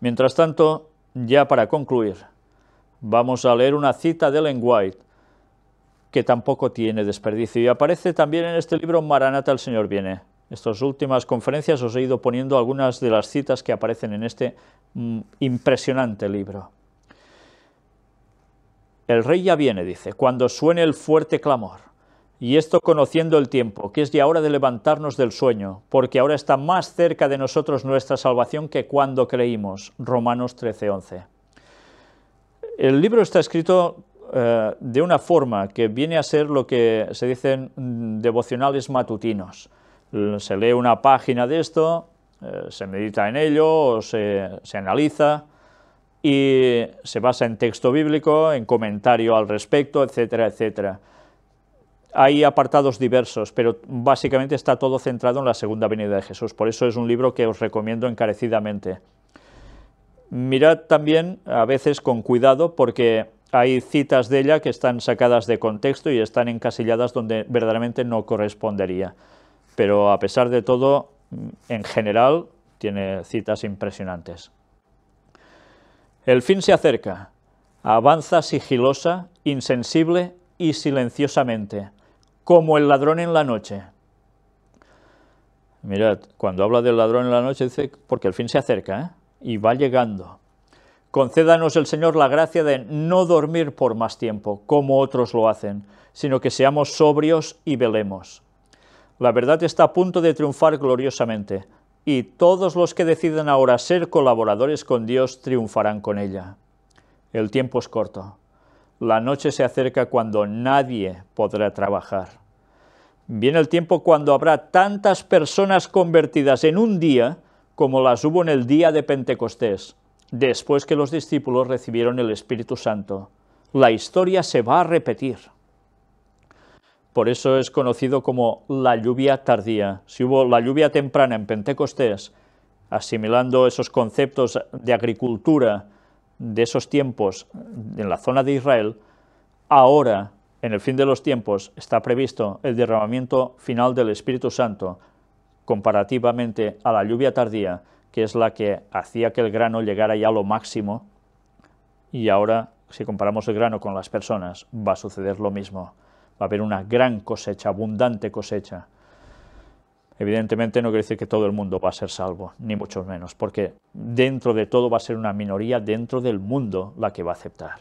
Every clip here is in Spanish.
Mientras tanto, ya para concluir, vamos a leer una cita de Ellen White, que tampoco tiene desperdicio, y aparece también en este libro Maranata el Señor viene. Estas últimas conferencias os he ido poniendo algunas de las citas que aparecen en este mm, impresionante libro. El rey ya viene, dice, cuando suene el fuerte clamor. Y esto conociendo el tiempo, que es ya hora de levantarnos del sueño, porque ahora está más cerca de nosotros nuestra salvación que cuando creímos. Romanos 13:11. El libro está escrito eh, de una forma que viene a ser lo que se dicen mm, devocionales matutinos. Se lee una página de esto, eh, se medita en ello, se, se analiza, y se basa en texto bíblico, en comentario al respecto, etcétera, etcétera hay apartados diversos, pero básicamente está todo centrado en la segunda venida de Jesús. Por eso es un libro que os recomiendo encarecidamente. Mirad también a veces con cuidado porque hay citas de ella que están sacadas de contexto y están encasilladas donde verdaderamente no correspondería. Pero a pesar de todo, en general, tiene citas impresionantes. El fin se acerca. Avanza sigilosa, insensible y silenciosamente, como el ladrón en la noche. Mirad, cuando habla del ladrón en la noche dice, porque el fin se acerca ¿eh? y va llegando. Concédanos el Señor la gracia de no dormir por más tiempo, como otros lo hacen, sino que seamos sobrios y velemos. La verdad está a punto de triunfar gloriosamente, y todos los que decidan ahora ser colaboradores con Dios triunfarán con ella. El tiempo es corto. La noche se acerca cuando nadie podrá trabajar. Viene el tiempo cuando habrá tantas personas convertidas en un día como las hubo en el día de Pentecostés, después que los discípulos recibieron el Espíritu Santo. La historia se va a repetir. Por eso es conocido como la lluvia tardía. Si hubo la lluvia temprana en Pentecostés, asimilando esos conceptos de agricultura, de esos tiempos en la zona de Israel, ahora, en el fin de los tiempos, está previsto el derramamiento final del Espíritu Santo, comparativamente a la lluvia tardía, que es la que hacía que el grano llegara ya a lo máximo, y ahora, si comparamos el grano con las personas, va a suceder lo mismo. Va a haber una gran cosecha, abundante cosecha. Evidentemente no quiere decir que todo el mundo va a ser salvo, ni mucho menos, porque dentro de todo va a ser una minoría dentro del mundo la que va a aceptar.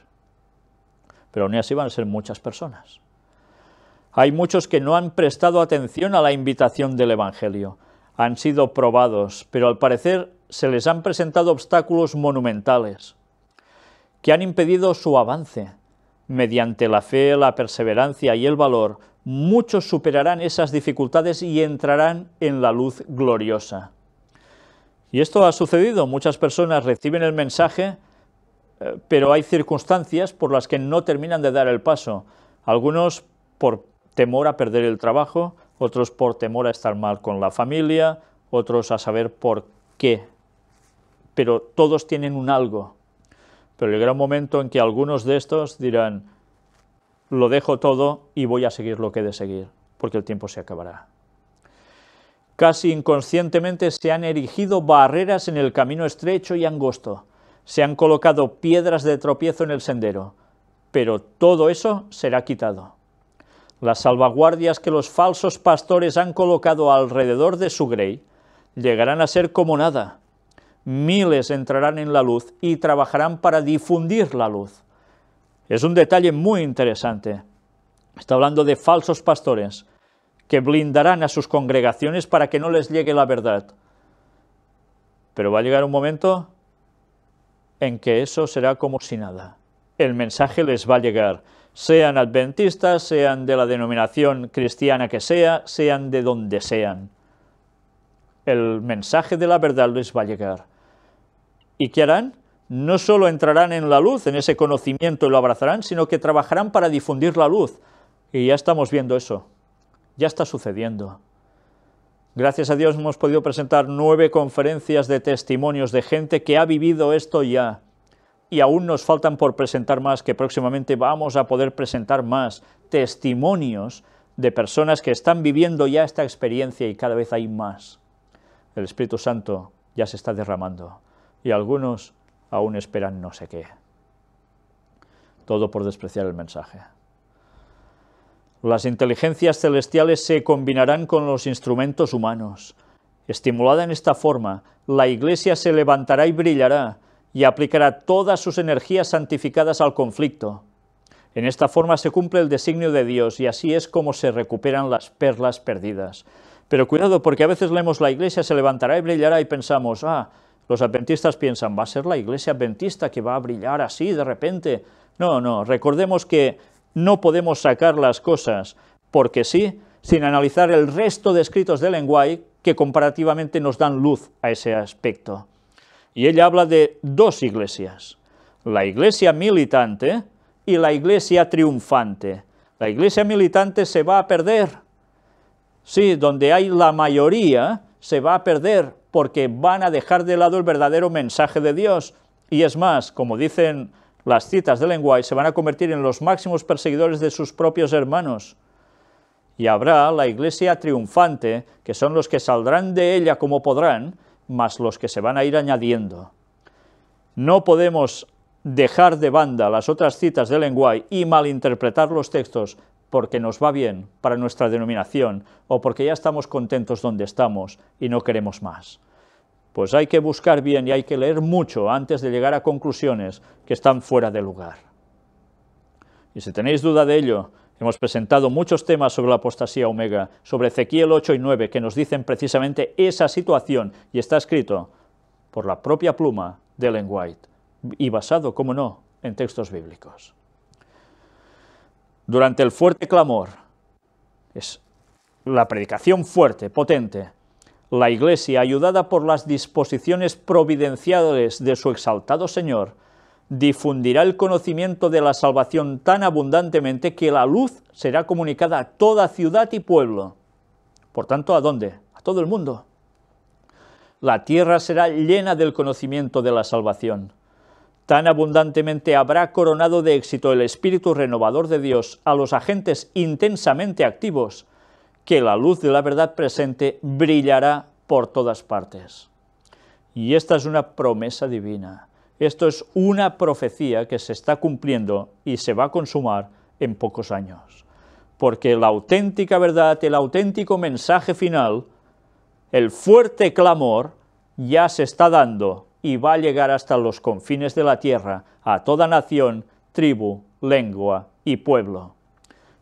Pero aún así van a ser muchas personas. Hay muchos que no han prestado atención a la invitación del Evangelio. Han sido probados, pero al parecer se les han presentado obstáculos monumentales que han impedido su avance. Mediante la fe, la perseverancia y el valor, muchos superarán esas dificultades y entrarán en la luz gloriosa. Y esto ha sucedido, muchas personas reciben el mensaje, eh, pero hay circunstancias por las que no terminan de dar el paso. Algunos por temor a perder el trabajo, otros por temor a estar mal con la familia, otros a saber por qué. Pero todos tienen un algo. Pero llegará un momento en que algunos de estos dirán, lo dejo todo y voy a seguir lo que he de seguir, porque el tiempo se acabará. Casi inconscientemente se han erigido barreras en el camino estrecho y angosto, se han colocado piedras de tropiezo en el sendero, pero todo eso será quitado. Las salvaguardias que los falsos pastores han colocado alrededor de su grey llegarán a ser como nada. Miles entrarán en la luz y trabajarán para difundir la luz. Es un detalle muy interesante. Está hablando de falsos pastores que blindarán a sus congregaciones para que no les llegue la verdad. Pero va a llegar un momento en que eso será como si nada. El mensaje les va a llegar, sean adventistas, sean de la denominación cristiana que sea, sean de donde sean. El mensaje de la verdad les va a llegar. ¿Y qué harán? no solo entrarán en la luz, en ese conocimiento y lo abrazarán, sino que trabajarán para difundir la luz. Y ya estamos viendo eso, ya está sucediendo. Gracias a Dios hemos podido presentar nueve conferencias de testimonios de gente que ha vivido esto ya. Y aún nos faltan por presentar más, que próximamente vamos a poder presentar más testimonios de personas que están viviendo ya esta experiencia y cada vez hay más. El Espíritu Santo ya se está derramando y algunos aún esperan no sé qué. Todo por despreciar el mensaje. Las inteligencias celestiales se combinarán con los instrumentos humanos. Estimulada en esta forma, la Iglesia se levantará y brillará, y aplicará todas sus energías santificadas al conflicto. En esta forma se cumple el designio de Dios y así es como se recuperan las perlas perdidas. Pero cuidado porque a veces leemos la iglesia se levantará y brillará y pensamos, ah, los adventistas piensan, ¿va a ser la iglesia adventista que va a brillar así de repente? No, no, recordemos que no podemos sacar las cosas porque sí, sin analizar el resto de escritos de Lenguay que comparativamente nos dan luz a ese aspecto. Y ella habla de dos iglesias, la iglesia militante y la iglesia triunfante. La iglesia militante se va a perder, sí, donde hay la mayoría se va a perder, porque van a dejar de lado el verdadero mensaje de Dios. Y es más, como dicen las citas de Lenguay, se van a convertir en los máximos perseguidores de sus propios hermanos. Y habrá la iglesia triunfante, que son los que saldrán de ella como podrán, más los que se van a ir añadiendo. No podemos dejar de banda las otras citas de Lenguay y malinterpretar los textos porque nos va bien para nuestra denominación o porque ya estamos contentos donde estamos y no queremos más. Pues hay que buscar bien y hay que leer mucho antes de llegar a conclusiones que están fuera de lugar. Y si tenéis duda de ello, hemos presentado muchos temas sobre la apostasía omega, sobre Ezequiel 8 y 9, que nos dicen precisamente esa situación y está escrito por la propia pluma de Ellen White y basado, como no, en textos bíblicos durante el fuerte clamor, es la predicación fuerte, potente, la Iglesia, ayudada por las disposiciones providenciales de su exaltado Señor, difundirá el conocimiento de la salvación tan abundantemente que la luz será comunicada a toda ciudad y pueblo. Por tanto, ¿a dónde? A todo el mundo. La tierra será llena del conocimiento de la salvación. Tan abundantemente habrá coronado de éxito el espíritu renovador de Dios a los agentes intensamente activos, que la luz de la verdad presente brillará por todas partes. Y esta es una promesa divina. Esto es una profecía que se está cumpliendo y se va a consumar en pocos años. Porque la auténtica verdad, el auténtico mensaje final, el fuerte clamor, ya se está dando y va a llegar hasta los confines de la tierra, a toda nación, tribu, lengua y pueblo.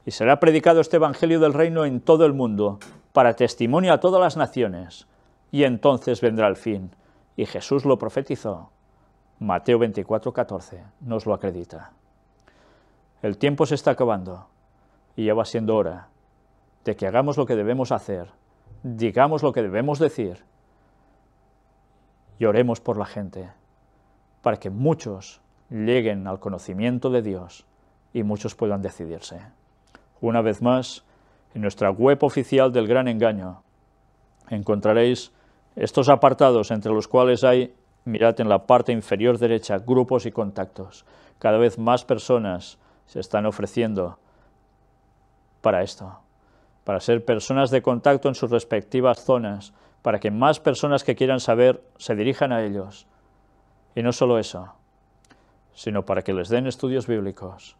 Y será predicado este Evangelio del Reino en todo el mundo, para testimonio a todas las naciones, y entonces vendrá el fin. Y Jesús lo profetizó. Mateo 24, 14 nos lo acredita. El tiempo se está acabando, y ya va siendo hora de que hagamos lo que debemos hacer, digamos lo que debemos decir, y oremos por la gente, para que muchos lleguen al conocimiento de Dios y muchos puedan decidirse. Una vez más, en nuestra web oficial del Gran Engaño encontraréis estos apartados entre los cuales hay, mirad en la parte inferior derecha, grupos y contactos. Cada vez más personas se están ofreciendo para esto, para ser personas de contacto en sus respectivas zonas, para que más personas que quieran saber se dirijan a ellos. Y no solo eso, sino para que les den estudios bíblicos,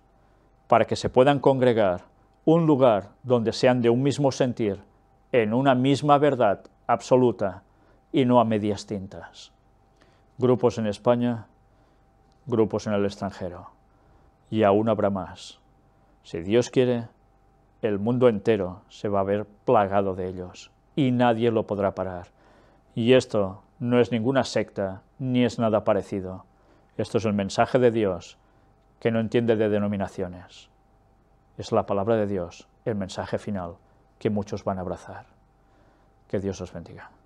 para que se puedan congregar un lugar donde sean de un mismo sentir, en una misma verdad absoluta y no a medias tintas. Grupos en España, grupos en el extranjero. Y aún habrá más. Si Dios quiere, el mundo entero se va a ver plagado de ellos y nadie lo podrá parar. Y esto no es ninguna secta, ni es nada parecido. Esto es el mensaje de Dios, que no entiende de denominaciones. Es la palabra de Dios, el mensaje final, que muchos van a abrazar. Que Dios os bendiga.